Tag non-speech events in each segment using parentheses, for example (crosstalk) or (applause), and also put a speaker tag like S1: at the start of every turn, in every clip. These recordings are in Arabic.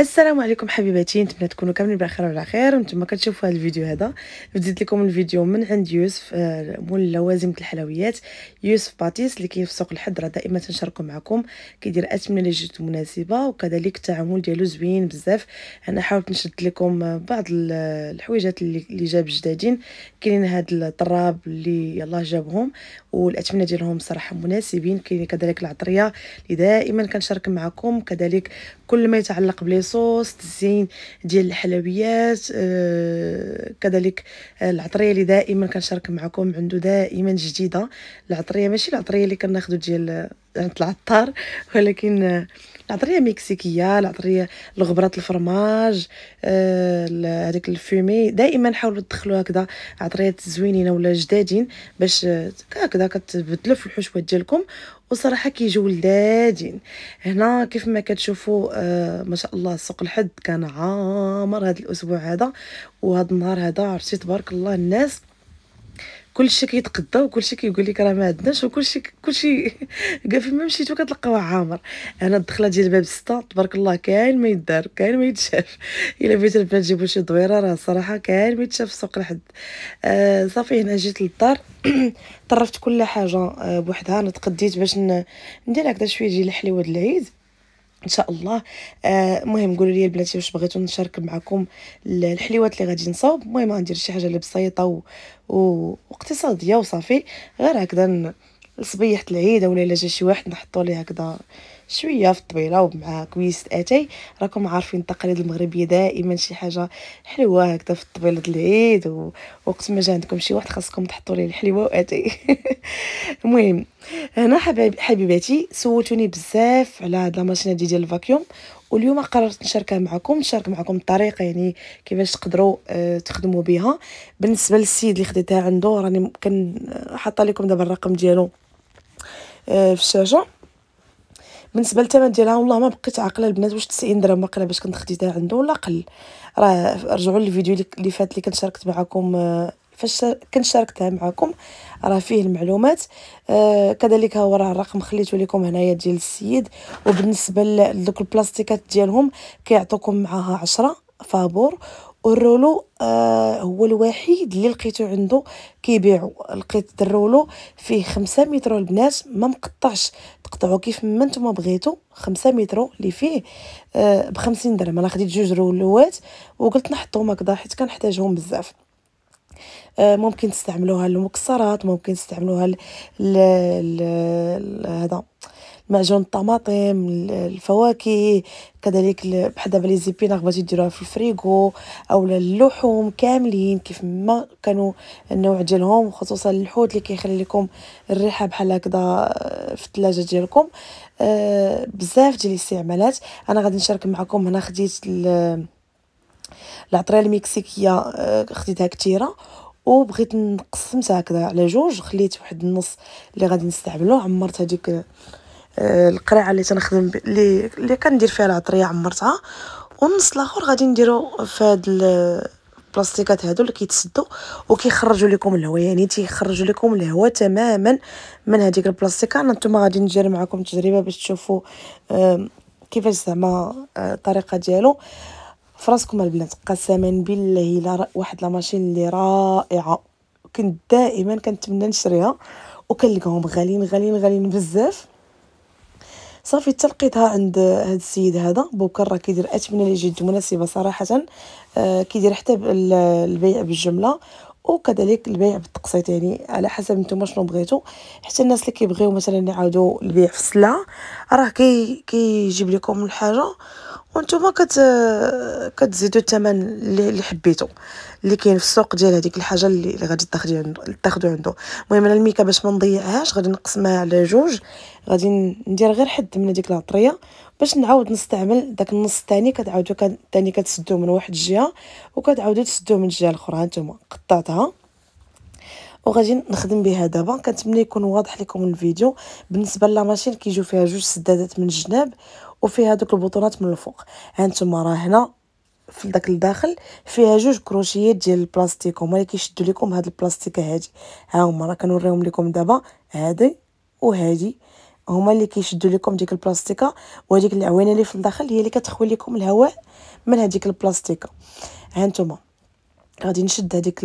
S1: السلام عليكم حبيباتي نتمنى تكونوا كاملين بخير وعلى خير نتوما كتشوفوا هذا الفيديو هذا بديت لكم الفيديو من عند يوسف آه، مول لوازم الحلويات يوسف باتيس اللي كيف في سوق الحضره دائما تنشاركو معكم كيدير اثمنه اللي جات مناسبه وكذلك التعامل ديالو زوين بزاف انا حاولت نشد لكم آه، بعض الحويجات اللي جاب جدادين كاينين هاد الطراب اللي يلاه جابهم والاثمنه ديالهم صراحه مناسبين كاين كذلك العطريه اللي دائما كنشارك معكم كذلك كل ما يتعلق بلي صوص تزيين ديال الحلويات آه، كذلك العطريه اللي دائما كنشارك معكم عنده دائما جديده العطريه ماشي العطريه اللي كناخذو ديال عند العطار ولكن العطريه مكسيكيه العطريه الغبرات الفرماج آه الفومي دائما حاولوا تدخلوا هكذا عطريات زوينين ولا جدادين باش هكذا كتبدلوا في الحشوات ديالكم وصراحه كيجيو ولدادين هنا كيف ما كتشوفوا آه ما شاء الله سوق الحد كان عامر هذا الاسبوع هذا وهذا النهار هذا عرفتي تبارك الله الناس كلشي كيتقدا وكلشي كيقول لك راه ما عندناش وكلشي كلشي كاع (laughs) فين ما مشيتو كتلقاوه عامر انا الدخله ديال باب سته تبارك الله كاين ما يدار كاين ما يتشاف (laughs) الا بغيت البنات تجيبوا شي دويره راه صراحه كاين ما يتشاف السوق لحد آه صافي هنا جيت للدار (clears throat) طرفت كل حاجه آه، بوحدها انا تقديت باش ندير هكذا شويه ديال الحليوه ديال العيد ان شاء الله المهم آه قولوا لي البناتي واش بغيتو نشارك معكم الحليوات اللي غادي نصاوب المهم غندير شي حاجه اللي بسيطه و... و... واقتصاديه وصافي غير هكذا ن... لصبيحه العيد ولا الا جا شي واحد نحطوا ليه هكذا شويه في الطبيله ومع كويس اتاي راكم عارفين التقاليد المغربيه دائما شي حاجه حلوه هكذا في الطبيله العيد ووقت ما جا عندكم شي واحد خاصكم تحطوا ليه الحلوه واتاي (laughs) المهم هنا حبيباتي سولتوني بزاف على هاد لا دي ديال الفاكيوم واليوم قررت نشاركها معكم نشارك معكم الطريقه يعني كيفاش تقدروا أه تخدموا بها بالنسبه للسيد اللي خديتها عنده راني كنحط لكم دابا الرقم ديالو أه في الشاشه بالنسبه للثمن ديالها والله ما بقيت عاقله البنات واش 90 درهم واقيلا باش كنت خديتها عنده ولا قل راه رجعوا للفيديو اللي فات اللي كنت شاركت معكم آه، فاش كنت شاركتها معكم راه فيه المعلومات آه كذلك هو راه الرقم خليته لكم هنايا ديال السيد وبالنسبه لدوك البلاستيكات ديالهم كيعطوكم معاها عشرة فابور والرولو آه هو الوحيد اللي لقيتو عنده كيبيعو لقيت الرولو فيه خمسة مترو البنات ما مقطعش تقطعو كيف ما نتوما بغيتو خمسة مترو اللي فيه آه بخمسين درهم انا خديت جوج رولوات وقلت نحطهم هكذا حيت كنحتاجهم بزاف آه، ممكن تستعملوها للمكسرات ممكن تستعملوها هذا معجون الطماطم الفواكه كذلك بحال دابا لي زيبيناغ بغيتي ديروها في الفريغو اولا اللحوم كاملين كيف ما كانوا النوع ديالهم خصوصا الحوت اللي كيخلي لكم الريحه بحال هكذا آه، في الثلاجه ديالكم أه بزاف ديال الاستعمالات انا غادي نشارك معكم هنا خديت العطريه المكسيكيه آه، خديتها كثيره وبغيت نقسمتها هكذا على جوج خليت واحد النص اللي غادي نستعملوه عمرت هذيك آه، القريعه اللي تنخدم اللي اللي كندير فيها العطريه عمرتها ونص الاخر غادي نديرو في هاد البلاستيكات هادو اللي كيتسدو وكيخرجوا لكم الهواء يعني تيخرجوا لكم الهواء تماما من هذيك البلاستيكه انا نتوما غادي نجرب معكم تجربه باش تشوفوا كيفاش زعما آه، الطريقه ديالو فراسكم البنات قسما بالله لا واحد لا ماشين اللي رائعه كنت دائما كنتمنى نشريها وكنلقاهم غاليين غاليين غاليين بزاف صافي تلقيتها عند هاد السيد هذا بوكر راه كيدير اثمنه اللي جد مناسبه صراحه آه كيدير حتى البيع بالجمله وكذلك البيع بالتقسيط يعني على حسب نتوما شنو بغيتو حتى الناس اللي كيبغيو مثلا يعاودوا البيع في السلعه راه كي كيجيب لكم الحاجه وانتم كت كتزيدوا الثمن اللي حبيتو اللي كاين في السوق ديال هذيك الحاجه اللي غادي تاخدي عنده تاخدو عنده المهم انا الميكا باش ما نضيعهاش غادي نقسمها على جوج غادي ندير غير حد من هذيك العطريه باش نعاود نستعمل داك النص الثاني كتعاودو ثاني كتسدو من واحد الجهه وكتعاودوا تسدو من الجهه الاخرى هانتوما قطعتها وغادي نخدم بها دابا كنتمنى يكون واضح لكم الفيديو بالنسبه لا ماشين كيجيو فيها جوج سدادات من الجناب وفيها دوك البطونات من الفوق هانتوما راه هنا في داك الداخل فيها جوج كروشيات ديال البلاستيك هما اللي كيشدوا لكم هاد البلاستيكه هادي ها هما راه كنوريهم لكم دابا هادي وهادي هما اللي كيشدوا لكم ديك البلاستيكه وهذيك العوينه اللي في الداخل هي اللي كتخوي لكم الهواء من هذيك البلاستيكه ها غادي نشد هذيك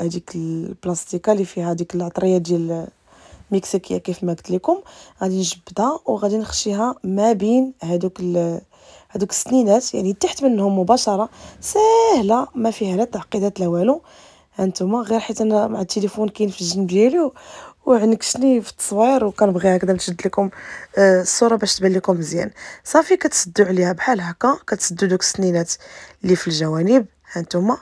S1: هذيك البلاستيكه اللي فيها هذيك العطريه ديال ميكسيكيه كيف ما قلت لكم غادي نجبدها وغادي نخشيها ما بين هذوك هذوك السنينات يعني تحت منهم مباشره ساهله ما فيها لا تعقيدات لا والو هانتوما غير حيت انا مع التليفون كاين في الجنب ديالي وعنكشني في التصوير وكنبغي هكذا نشد لكم آه، الصوره باش تبان لكم مزيان صافي كتسدوا عليها بحال هكا كتسدوا دوك السنينات اللي في الجوانب هانتوما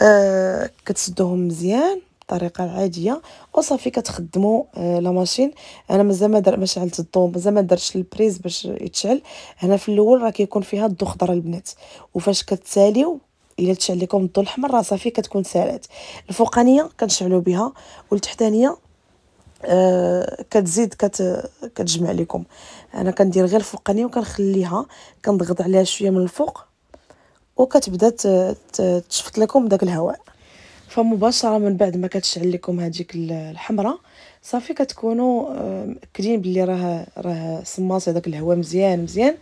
S1: آه كتسدوهم مزيان الطريقه العاديه وصافي كتخدموا آه، لا ماشين انا مازال ما در مشعلت شعلت الضو مازال ما درتش البريز باش يتشعل هنا في الاول راه كيكون فيها الضو خضر البنات وفاش كتساليو الا تشعل لكم الضو الاحمر راه صافي كتكون سالات الفوقانيه كنشعلوا بها والتحتانيه آه كتزيد كت كتجمع لكم انا كندير غير الفوقانيه وكنخليها كنضغط عليها شويه من الفوق وكتبدا تشفط لكم داك الهواء فمباشره من بعد ما كتشعل لكم هذيك الحمراء صافي كتكونوا مأكدين بلي راه راه صماصي هذاك الهواء مزيان مزيان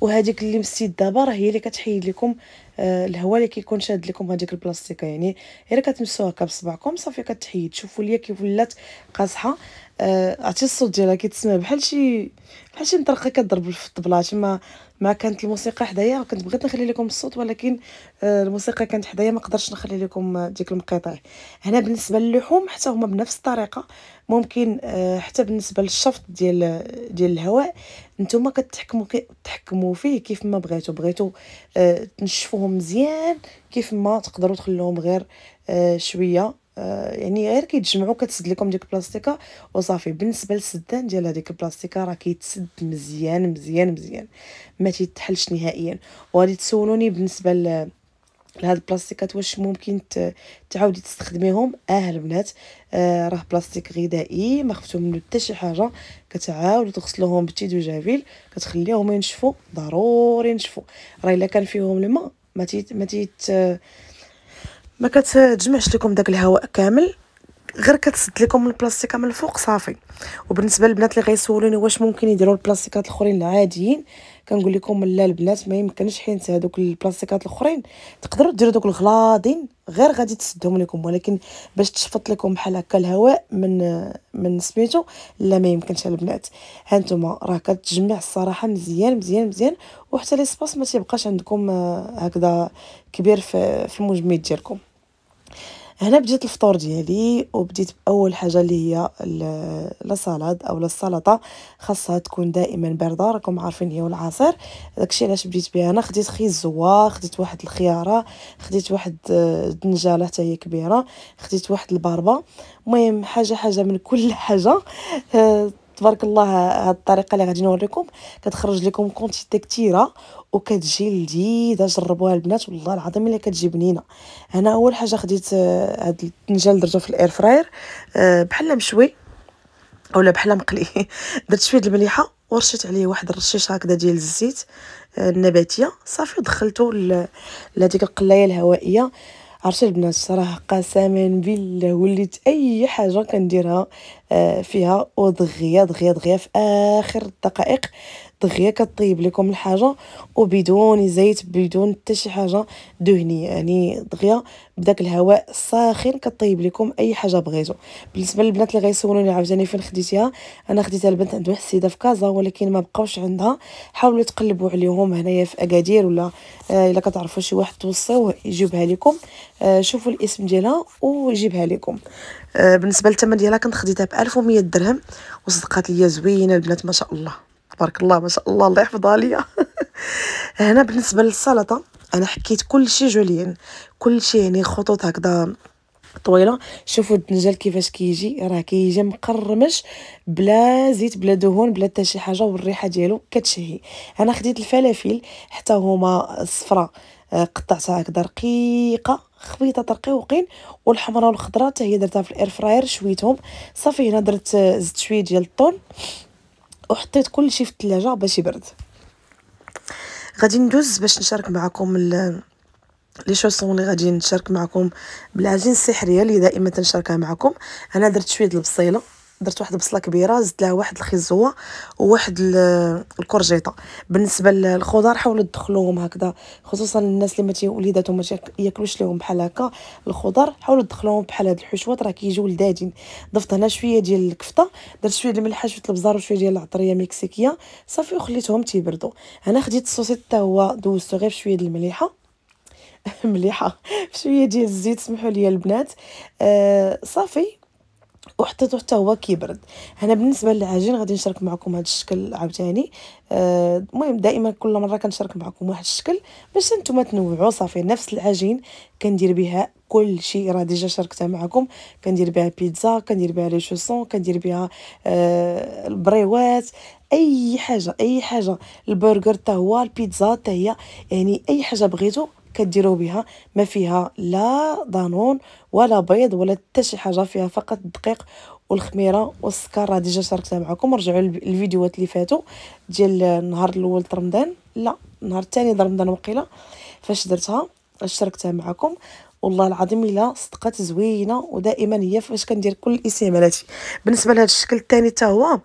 S1: وهذيك اللي مسيت دابا راه هي اللي كتحيد لكم آه، الهواء اللي كيكون شاد لكم هذيك البلاستيكه يعني غير كتمسوا هكا بصبعكم صافي كتحيد شوفوا ليا كيف ولات قاصحه آه، عرفتي الصوت ديالها كيتسمع بحال شي بحال شي مطرقه كضرب في الطبلات ما ما كانت الموسيقى حدايا كنت بغيت نخلي لكم الصوت ولكن آه، الموسيقى كانت حدايا ما قدرتش نخلي لكم آه، ديك المقاطع هنا بالنسبه للحوم حتى هما بنفس الطريقه ممكن آه، حتى بالنسبه للشفط ديال ديال الهواء نتوما كتحكموا تحكموا فيه كيف ما بغيتو بغيتو تنشفوهم مزيان كيف ما تقدروا تخلوهم غير شويه آه، يعني غير كيتجمعوا كتسد لكم ديك البلاستيكه وصافي بالنسبه للسدان ديال هذيك البلاستيكه راه كيتسد مزيان مزيان مزيان ما تيتحلش نهائيا وغادي تسولوني بالنسبه ل لهاد البلاستيكات واش ممكن تعاودي تستخدميهم اه البنات آه راه بلاستيك غذائي ما خفتو منو حتى شي حاجه كتعاودوا تغسلوهم بتيدو جافيل كتخليهم ينشفوا ضروري ينشفوا راه الا كان فيهم الماء ما تيت ما تيت آه ما كتجمعش لكم داك الهواء كامل غير كتسد لكم البلاستيكه من الفوق صافي وبالنسبه للبنات اللي غيسولوني واش ممكن يديروا البلاستيكات الاخرين العاديين كنقول لكم لا البنات ما يمكنش حيت هذوك البلاستيكات الاخرين تقدروا ديروا دوك الغلاضين غير غادي تسدهم لكم ولكن باش تشفط لكم بحال هكا الهواء من من سميتو لا ما يمكنش البنات هانتوما راه كتجمع الصراحه مزيان مزيان مزيان وحتى لي سباس ما تيبقاش عندكم آه، هكذا كبير في المجمد ديالكم هنا بديت الفطور ديالي وبديت باول حاجه اللي هي السلطه او السلطه خاصها تكون دائما بارده راكم عارفين هي والعصير داكشي علاش بديت بها انا خديت خيزوه خديت واحد الخياره خديت واحد الدنجاله آه، حتى هي كبيره خديت واحد الباربه المهم حاجه حاجه من كل (laughs) حاجه آه، تبارك الله هاد الطريقه اللي غادي نوريكم كتخرج لكم كونتيتي كثيره وكتجي لذيذه جربوها البنات والله العظيم الا كتجي بنينه هنا اول حاجه خديت آه، هاد الدنجال درته في الاير فراير آه، بحال مشوي اولا بحال مقلي (laughs) درت شويه المليحه ورشيت عليه واحد الرشيشه هكذا ديال الزيت آه، النباتيه صافي دخلته لهذيك القلايه الهوائيه عرفتي البنات صراحه قسما بالله وليت اي حاجه كنديرها آه، فيها ودغيا دغيا دغيا في اخر الدقائق دغيا كطيب لكم الحاجه وبدون زيت بدون حتى شي حاجه دهنيه يعني دغيا بداك الهواء الساخن كطيب لكم اي حاجه بغيتو بالنسبه للبنات اللي غيسولوني عاوتاني فين خديتيها انا خديتها البنت عند واحد السيده في كازا ولكن ما بقاوش عندها حاولوا تقلبوا عليهم هنايا في اكادير ولا آه، الا كتعرفوا شي واحد توصيوه يجيبها لكم آه، شوفوا الاسم ديالها ويجيبها لكم آه، بالنسبه للثمن ديالها كنت خديتها ب 1100 درهم وصدقات ليا زوينه البنات ما شاء الله تبارك الله ما شاء الله الله يحفظها ليا (laughs) هنا بالنسبه للسلطه انا حكيت كل شيء جوليان كل شيء يعني خطوط هكذا طويله شوفوا الدنجال كيفاش كيجي راه كيجي مقرمش بلا زيت بلا دهون بلا حتى شي حاجه والريحه ديالو كتشهي انا خديت الفلافل حتى هما صفراء آه، قطعتها هكذا رقيقه خبيطه ترقيقين والحمراء والخضراء حتى هي درتها في الاير فراير شويتهم صافي هنا درت آه، زدت شويه ديال الطون وحطيت كل شيء في التلاجة باش يبرد غادي ندوز باش نشارك معكم لي شوسون اللي غادي نشارك معكم بالعجين السحريه اللي دائما تنشاركها معكم انا درت شويه البصيله درت واحد البصله كبيره زدت لها واحد الخيزوه وواحد الكورجيطه بالنسبه للخضار حاولوا تدخلوهم هكذا خصوصا الناس اللي ما وليداتهم ما ياكلوش لهم بحال هكا الخضر حاولوا تدخلوهم بحال هاد الحشوات راه كيجيو لذاذين ضفت هنا شويه ديال الكفته درت شويه ديال الملح شويه البزار وشويه ديال العطريه مكسيكيه صافي وخليتهم تيبردوا هنا خديت السوسيط حتى هو دوزته غير بشويه ديال المليحه (laughs) مليحه (laughs) شويه ديال الزيت سمحوا لي البنات آه صافي وحتى حتى هو كيبرد هنا بالنسبه للعجين غادي نشارك معكم هذا الشكل عاوتاني آه، المهم دائما كل مره كنشارك معكم واحد الشكل باش نتوما تنوعوا صافي نفس العجين كندير بها كل شيء راه ديجا شاركتها معكم كندير بها بيتزا كندير بها لي شوسون كندير بها آه، البريوات اي حاجه اي حاجه البرجر حتى هو البيتزا حتى هي يعني اي حاجه بغيتو كديروا بها ما فيها لا دانون ولا بيض ولا حتى شي حاجه فيها فقط الدقيق والخميره والسكر راه ديجا شاركتها معكم رجعوا للفيديوهات اللي فاتوا ديال النهار الاول رمضان لا النهار الثاني رمضان وقيله فاش درتها شاركتها معكم والله العظيم الا صدقات زوينه ودائما هي فاش كندير كل الاستعمالات بالنسبه لهذا الشكل الثاني حتى هو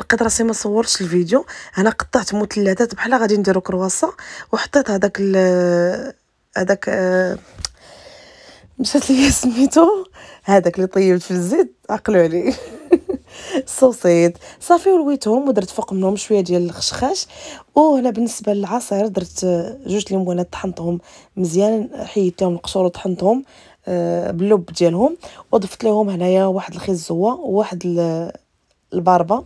S1: لقيت راسي ما صورتش الفيديو انا قطعت مثلثات بحال غادي نديرو كرواسا وحطيت هذاك هذاك مشات آه، ليا (laughs) سميتو هذاك اللي طيبت في الزيت عقلوا عليه (laughs) صوصيت صافي ولويتهم ودرت فوق منهم شويه ديال الخشخاش وهنا بالنسبه للعصير درت آه، جوج ليمونات طحنتهم مزيان حيدتهم القشور وطحنتهم آه، باللب ديالهم وضفت لهم هنايا واحد الخزوه وواحد الباربه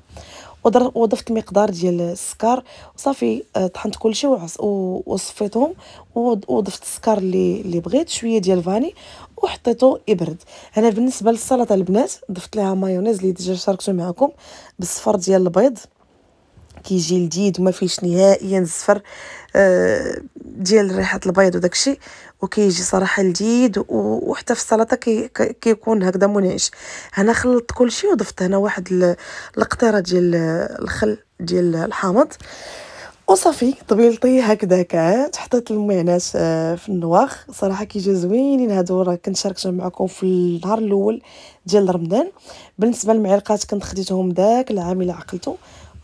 S1: وضفت مقدار ديال السكر وصافي آه، طحنت كلشي وصفيتهم وضفت السكر اللي اللي بغيت شويه ديال الفاني وحطيته يبرد هنا بالنسبه للسلطه البنات ضفت لها مايونيز اللي ديجا شاركته معكم بالصفر ديال البيض كيجي لذيذ وما فيهش نهائيا صفر آه، ديال ريحه البيض وداك الشيء وكيجي صراحه لذيذ وحتى في السلطه كي كيكون هكذا منعش هنا خلطت كل شيء وضفت هنا واحد القطيره ديال الخل ديال الحامض وصافي طبيلتي هكذا كانت حطيت المعناش آه، في النواخ صراحه كيجي زوينين هادو راه كنت شاركتهم معكم في النهار الاول ديال رمضان بالنسبه للمعلقات كنت خديتهم داك العام اللي عقلته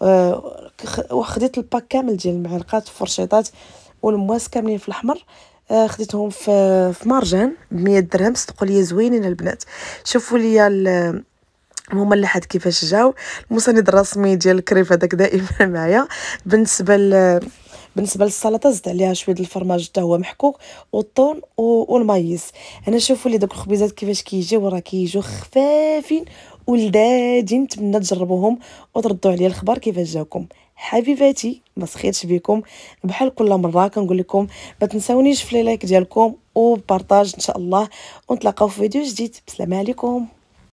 S1: آه، وخديت الباك كامل ديال المعلقات فرشيطات والمواس كاملين في الاحمر آه، خديتهم في في مرجان ب 100 درهم صدقوا لي زوينين البنات شوفوا لي المملحات كيفاش جاو المسند الرسمي ديال الكريف هذاك دائما (laughs) معايا بالنسبه ل بالنسبه للسلطه زدت عليها شويه الفرماج حتى هو محكوك والطون والمايز هنا شوفوا لي دوك الخبيزات كيفاش كيجيو راه كيجيو خفافين ولذاذين نتمنى تجربوهم وتردوا عليا الخبر كيفاش جاكم حبيباتي ما سخيتش بكم بحال كل مره كنقول لكم ما تنساونيش في لايك ديالكم وبارطاج ان شاء الله ونتلاقاو في فيديو جديد بسلام عليكم